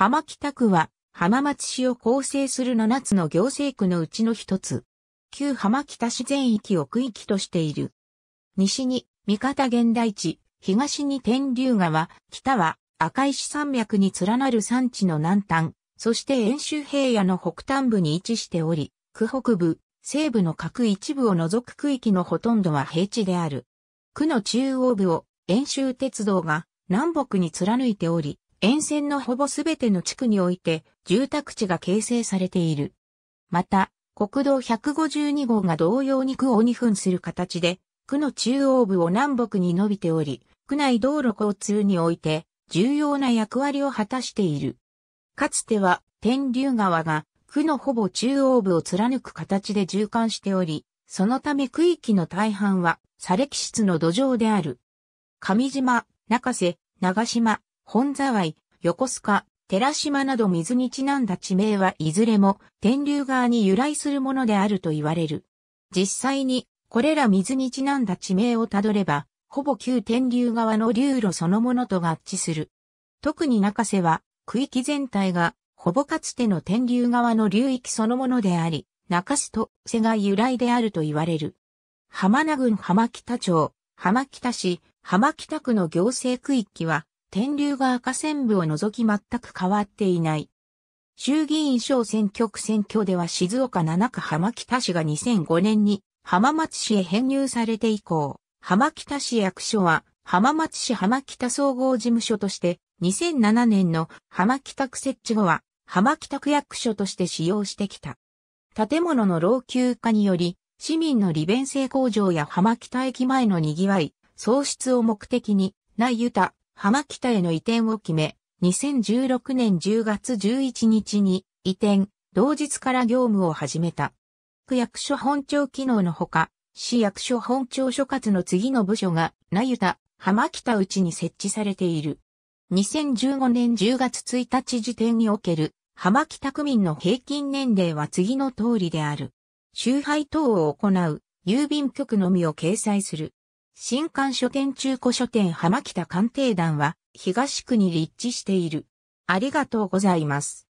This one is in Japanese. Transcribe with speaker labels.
Speaker 1: 浜北区は浜松市を構成する7つの行政区のうちの一つ。旧浜北市全域を区域としている。西に三方現代地、東に天竜川、北は赤石山脈に連なる山地の南端、そして遠州平野の北端部に位置しており、区北部、西部の各一部を除く区域のほとんどは平地である。区の中央部を遠州鉄道が南北に貫いており、沿線のほぼすべての地区において住宅地が形成されている。また、国道152号が同様に区を2分する形で、区の中央部を南北に伸びており、区内道路交通において重要な役割を果たしている。かつては天竜川が区のほぼ中央部を貫く形で循環しており、そのため区域の大半は、砂礫質の土壌である。上島、中瀬、長島、本沢井、横須賀、寺島など水にちなんだ地名はいずれも天竜川に由来するものであると言われる。実際にこれら水にちなんだ地名をたどれば、ほぼ旧天竜川の流路そのものと合致する。特に中瀬は区域全体がほぼかつての天竜川の流域そのものであり、中洲と瀬が由来であると言われる。浜名郡浜北町、浜北市、浜北区の行政区域は、天竜が赤線部を除き全く変わっていない。衆議院小選挙区選挙では静岡7区浜北市が2005年に浜松市へ編入されて以降、浜北市役所は浜松市浜北総合事務所として2007年の浜北区設置後は浜北区役所として使用してきた。建物の老朽化により市民の利便性向上や浜北駅前の賑わい、創出を目的に、内ユタ、浜北への移転を決め、2016年10月11日に移転、同日から業務を始めた。区役所本庁機能のほか、市役所本庁所轄の次の部署が、なゆた、浜北内に設置されている。2015年10月1日時点における、浜北区民の平均年齢は次の通りである。集配等を行う、郵便局のみを掲載する。新館書店中古書店浜北鑑定団は東区に立地している。ありがとうございます。